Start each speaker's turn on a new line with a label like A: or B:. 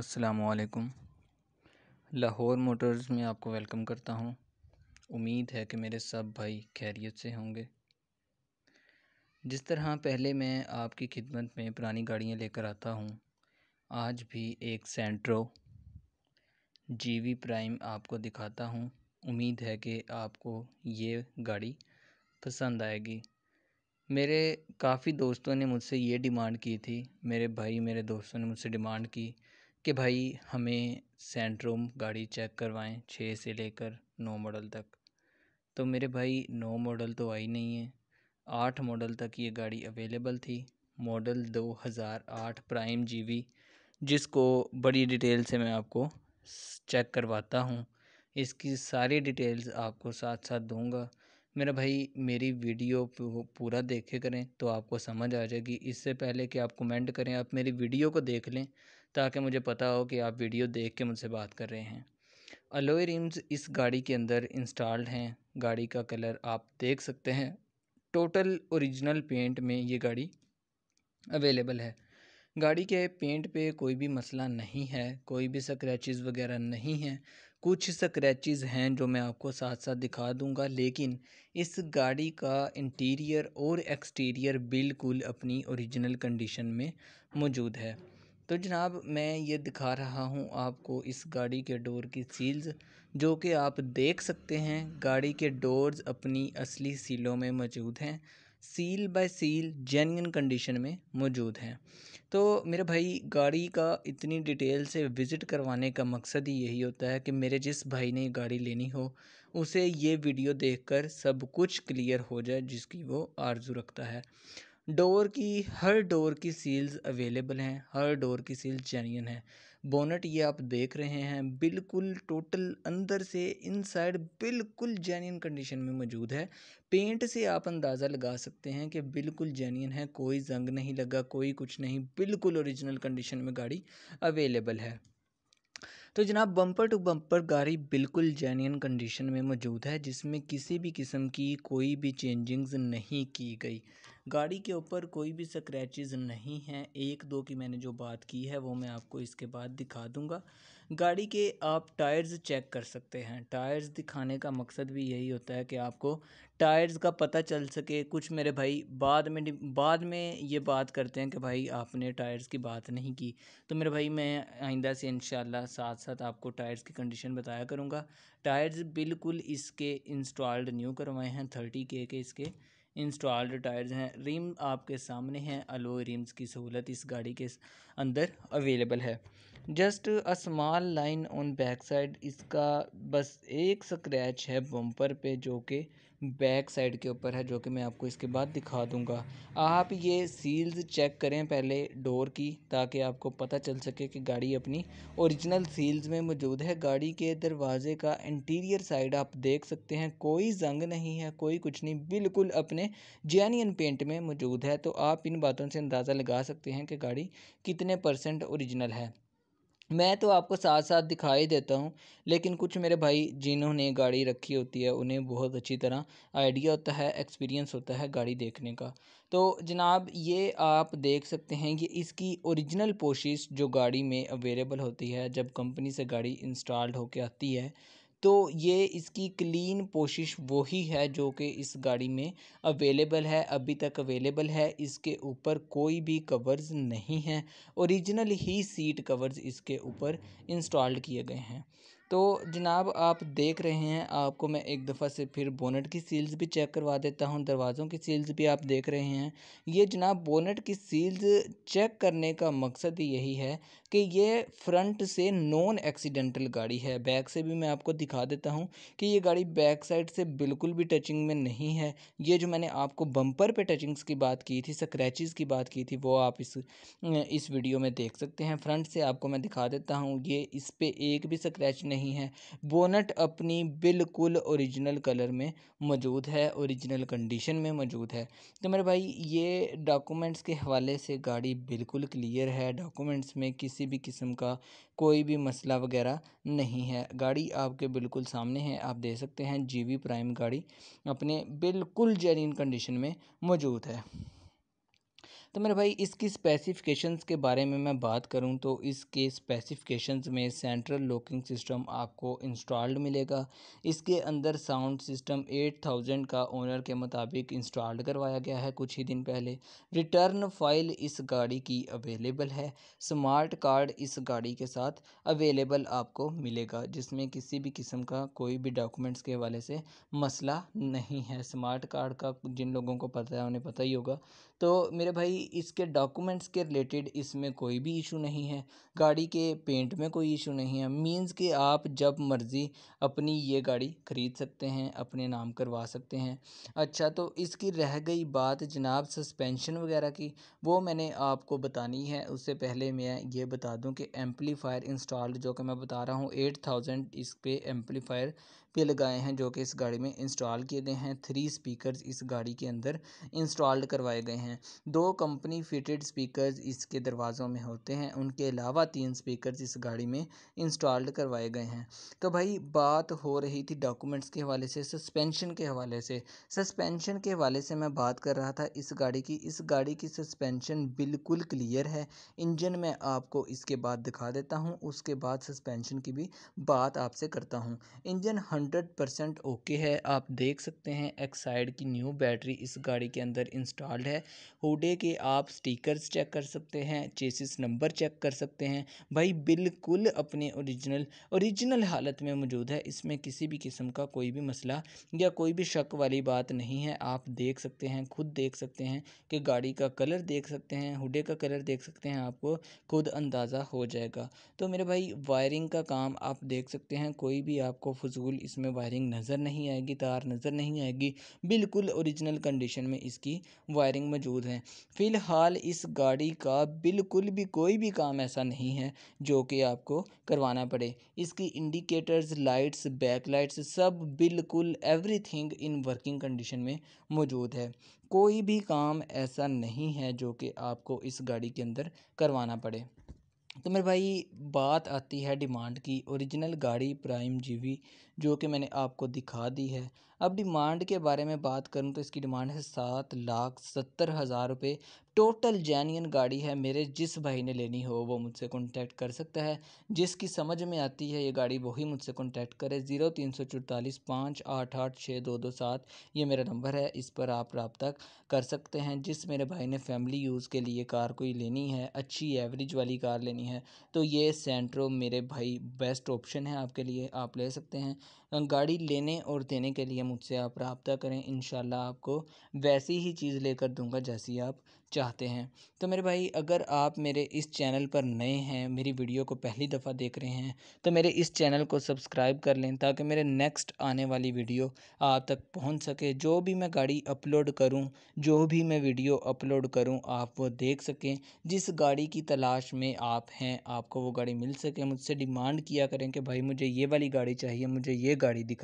A: अस्सलाम लाहौर मोटर्स में आपको वेलकम करता हूँ उम्मीद है कि मेरे सब भाई खैरियत से होंगे जिस तरह पहले मैं आपकी खिदमत में पुरानी गाड़ियाँ लेकर आता हूँ आज भी एक सेंट्रो जीवी प्राइम आपको दिखाता हूँ उम्मीद है कि आपको ये गाड़ी पसंद आएगी मेरे काफ़ी दोस्तों ने मुझसे ये डिमांड की थी मेरे भाई मेरे दोस्तों ने मुझसे डिमांड की कि भाई हमें सेंट्रोम गाड़ी चेक करवाएं छः से लेकर नौ मॉडल तक तो मेरे भाई नौ मॉडल तो आई नहीं है आठ मॉडल तक ये गाड़ी अवेलेबल थी मॉडल दो हज़ार आठ प्राइम जीवी जिसको बड़ी डिटेल से मैं आपको चेक करवाता हूँ इसकी सारी डिटेल्स आपको साथ साथ दूंगा मेरा भाई मेरी वीडियो पूरा देखे करें तो आपको समझ आ जाएगी इससे पहले कि आप कमेंट करें आप मेरी वीडियो को देख लें ताकि मुझे पता हो कि आप वीडियो देख के मुझसे बात कर रहे हैं अलोए रिम्स इस गाड़ी के अंदर इंस्टॉल्ड हैं गाड़ी का कलर आप देख सकते हैं टोटल ओरिजिनल पेंट में ये गाड़ी अवेलेबल है गाड़ी के पेंट पे कोई भी मसला नहीं है कोई भी स्क्रैचेस वगैरह नहीं हैं कुछ स्क्रैचेस हैं जो मैं आपको साथ साथ दिखा दूंगा लेकिन इस गाड़ी का इंटीरियर और एक्सटीरियर बिल्कुल अपनी ओरिजिनल कंडीशन में मौजूद है तो जनाब मैं ये दिखा रहा हूँ आपको इस गाड़ी के डोर की सील्स जो कि आप देख सकते हैं गाड़ी के डोर्स अपनी असली सीलों में मौजूद हैं seal by seal genuine condition में मौजूद हैं तो मेरे भाई गाड़ी का इतनी डिटेल से विज़िट करवाने का मकसद ही यही होता है कि मेरे जिस भाई ने गाड़ी लेनी हो उसे ये वीडियो देखकर सब कुछ क्लियर हो जाए जिसकी वो आरजू रखता है डोर की हर डोर की सील्स अवेलेबल हैं हर डोर की सील जेन्युइन है बोनट ये आप देख रहे हैं बिल्कुल टोटल अंदर से इनसाइड बिल्कुल जेन्युइन कंडीशन में मौजूद है पेंट से आप अंदाज़ा लगा सकते हैं कि बिल्कुल जेन्युइन है कोई जंग नहीं लगा कोई कुछ नहीं बिल्कुल ओरिजिनल कंडीशन में गाड़ी अवेलेबल है तो जनाब बम्पर टू बम्पर गाड़ी बिल्कुल जेन्यन कंडीशन में मौजूद है जिसमें किसी भी किस्म की कोई भी चेंजिंग्स नहीं की गई गाड़ी के ऊपर कोई भी स्क्रैच नहीं है एक दो की मैंने जो बात की है वो मैं आपको इसके बाद दिखा दूंगा गाड़ी के आप टायर्स चेक कर सकते हैं टायर्स दिखाने का मकसद भी यही होता है कि आपको टायर्स का पता चल सके कुछ मेरे भाई बाद में बाद में ये बात करते हैं कि भाई आपने टायर्स की बात नहीं की तो मेरे भाई मैं आइंदा से इन साथ साथ आपको टायर्स की कंडीशन बताया करूँगा टायर्स बिल्कुल इसके इंस्टॉल्ड न्यू करवाए हैं थर्टी के के इसके इंस्टॉल्ड टायर्स हैं रिम आपके सामने हैं अलो रिम्स की सहूलत इस गाड़ी के अंदर अवेलेबल है just a small line on back side इसका बस एक स्क्रैच है बम्पर पे जो कि बैक साइड के ऊपर है जो कि मैं आपको इसके बाद दिखा दूंगा आप ये सील्स चेक करें पहले डोर की ताकि आपको पता चल सके कि गाड़ी अपनी ओरिजिनल सील्स में मौजूद है गाड़ी के दरवाजे का इंटीरियर साइड आप देख सकते हैं कोई जंग नहीं है कोई कुछ नहीं बिल्कुल अपने जैनियन पेंट में मौजूद है तो आप इन बातों से अंदाज़ा लगा सकते हैं कि गाड़ी कितने परसेंट औरिजिनल है मैं तो आपको साथ साथ दिखाई देता हूँ लेकिन कुछ मेरे भाई जिन्होंने गाड़ी रखी होती है उन्हें बहुत अच्छी तरह आइडिया होता है एक्सपीरियंस होता है गाड़ी देखने का तो जनाब ये आप देख सकते हैं कि इसकी ओरिजिनल पोशिश जो गाड़ी में अवेलेबल होती है जब कंपनी से गाड़ी इंस्टॉल्ड होकर आती है तो ये इसकी क्लीन पोशिश वही है जो कि इस गाड़ी में अवेलेबल है अभी तक अवेलेबल है इसके ऊपर कोई भी कवर्स नहीं हैं ओरिजिनल ही सीट कवर्स इसके ऊपर इंस्टॉल्ड किए गए हैं तो जनाब आप देख रहे हैं आपको मैं एक दफ़ा से फिर बोनट की सील्स भी चेक करवा देता हूँ दरवाज़ों की सील्स भी आप देख रहे हैं ये जनाब बोनट की सील्स चेक करने का मकसद ही यही है कि ये फ्रंट से नॉन एक्सीडेंटल गाड़ी है बैक से भी मैं आपको दिखा देता हूँ कि ये गाड़ी बैक साइड से बिल्कुल भी टचिंग में नहीं है ये जो मैंने आपको बम्पर पर टचिंग्स की बात की थी स्क्रैचेस की बात की थी वो आप इस इस वीडियो में देख सकते हैं फ्रंट से आपको मैं दिखा देता हूँ ये इस पर एक भी स्क्रैच नहीं नहीं है बोनट अपनी बिल्कुल ओरिजिनल कलर में मौजूद है ओरिजिनल कंडीशन में मौजूद है तो मेरे भाई ये डॉक्यूमेंट्स के हवाले से गाड़ी बिल्कुल क्लियर है डॉक्यूमेंट्स में किसी भी किस्म का कोई भी मसला वगैरह नहीं है गाड़ी आपके बिल्कुल सामने है आप दे सकते हैं जी वी प्राइम गाड़ी अपने बिल्कुल जेन्यून कंडीशन में मौजूद है तो मेरे भाई इसकी स्पेसिफ़िकेशंस के बारे में मैं बात करूं तो इसके स्पेसिफ़िकेशंस में सेंट्रल लॉकिंग सिस्टम आपको इंस्टॉल्ड मिलेगा इसके अंदर साउंड सिस्टम 8000 का ओनर के मुताबिक इंस्टॉल्ड करवाया गया है कुछ ही दिन पहले रिटर्न फाइल इस गाड़ी की अवेलेबल है स्मार्ट कार्ड इस गाड़ी के साथ अवेलेबल आपको मिलेगा जिसमें किसी भी किस्म का कोई भी डॉक्यूमेंट्स के हवाले से मसला नहीं है स्मार्ट कार्ड का जिन लोगों को पता है उन्हें पता ही होगा तो मेरे भाई इसके डॉक्यूमेंट्स के रिलेटेड इसमें कोई भी इशू नहीं है गाड़ी के पेंट में कोई इशू नहीं है मींस कि आप जब मर्ज़ी अपनी ये गाड़ी ख़रीद सकते हैं अपने नाम करवा सकते हैं अच्छा तो इसकी रह गई बात जनाब सस्पेंशन वगैरह की वो मैंने आपको बतानी है उससे पहले मैं ये बता दूँ कि एम्पलीफायर इंस्टॉल्ड जो कि मैं बता रहा हूँ एट थाउजेंड इस पर एम्पलीफायर पे लगाए हैं जो कि इस गाड़ी में इंस्टॉल किए गए हैं थ्री स्पीकर्स इस गाड़ी के अंदर इंस्टॉल्ड करवाए गए हैं दो कंपनी फिटेड स्पीकर्स इसके दरवाज़ों में होते हैं उनके अलावा तीन स्पीकर्स इस गाड़ी में इंस्टॉल्ड करवाए गए हैं तो भाई बात हो रही थी डॉक्यूमेंट्स के हवाले से सस्पेंशन के हवाले से सस्पेंशन के हवाले से मैं बात कर रहा था इस गाड़ी की इस गाड़ी की सस्पेंशन बिल्कुल क्लियर है इंजन मैं आपको इसके बाद दिखा देता हूँ उसके बाद सस्पेंशन की भी बात आपसे करता हूँ इंजन हंड्रेड परसेंट ओके है आप देख सकते हैं एक्साइड की न्यू बैटरी इस गाड़ी के अंदर इंस्टॉल्ड है हुडे के आप स्टिकर्स चेक कर सकते हैं चेसिस नंबर चेक कर सकते हैं भाई बिल्कुल अपने ओरिजिनल ओरिजिनल हालत में मौजूद है इसमें किसी भी किस्म का कोई भी मसला या कोई भी शक वाली बात नहीं है आप देख सकते हैं खुद देख सकते हैं कि गाड़ी का कलर देख सकते हैं हुडे का कलर देख सकते हैं आपको खुद अंदाज़ा हो जाएगा तो मेरे भाई वायरिंग का काम आप देख सकते हैं कोई भी आपको फजूल इस इसमें वायरिंग नज़र नहीं आएगी तार नज़र नहीं आएगी बिल्कुल ओरिजिनल कंडीशन में इसकी वायरिंग मौजूद है फ़िलहाल इस गाड़ी का बिल्कुल भी कोई भी काम ऐसा नहीं है जो कि आपको करवाना पड़े इसकी इंडिकेटर्स लाइट्स बैक लाइट्स सब बिल्कुल एवरी इन वर्किंग कंडीशन में मौजूद है कोई भी काम ऐसा नहीं है जो कि आपको इस गाड़ी के अंदर करवाना पड़े तो मेरे भाई बात आती है डिमांड की ओरिजिनल गाड़ी प्राइम जी वी जो कि मैंने आपको दिखा दी है अब डिमांड के बारे में बात करूँ तो इसकी डिमांड है सात लाख सत्तर हज़ार रुपये टोटल जैनियन गाड़ी है मेरे जिस भाई ने लेनी हो वो मुझसे कॉन्टैक्ट कर सकता है जिसकी समझ में आती है ये गाड़ी वही मुझसे कॉन्टैक्ट करे ज़ीरो तीन सौ चौतालीस पाँच आठ आठ छः दो दो सात ये मेरा नंबर है इस पर आप रबता कर सकते हैं जिस मेरे भाई ने फैमिली यूज़ के लिए कार कोई लेनी है अच्छी एवरेज वाली कार लेनी है तो ये सेंट्रो मेरे भाई बेस्ट ऑप्शन है आपके लिए आप ले सकते हैं गाड़ी लेने और देने के लिए मुझसे आप रबता करें इन आपको वैसी ही चीज़ लेकर दूँगा जैसी आप चाहते हैं तो मेरे भाई अगर आप मेरे इस चैनल पर नए हैं मेरी वीडियो को पहली दफ़ा देख रहे हैं तो मेरे इस चैनल को सब्सक्राइब कर लें ताकि मेरे नेक्स्ट आने वाली वीडियो आप तक पहुंच सके जो भी मैं गाड़ी अपलोड करूं जो भी मैं वीडियो अपलोड करूं आप वो देख सकें जिस गाड़ी की तलाश में आप हैं आपको वो गाड़ी मिल सके मुझसे डिमांड किया करें कि भाई मुझे ये वाली गाड़ी चाहिए मुझे ये गाड़ी दिखा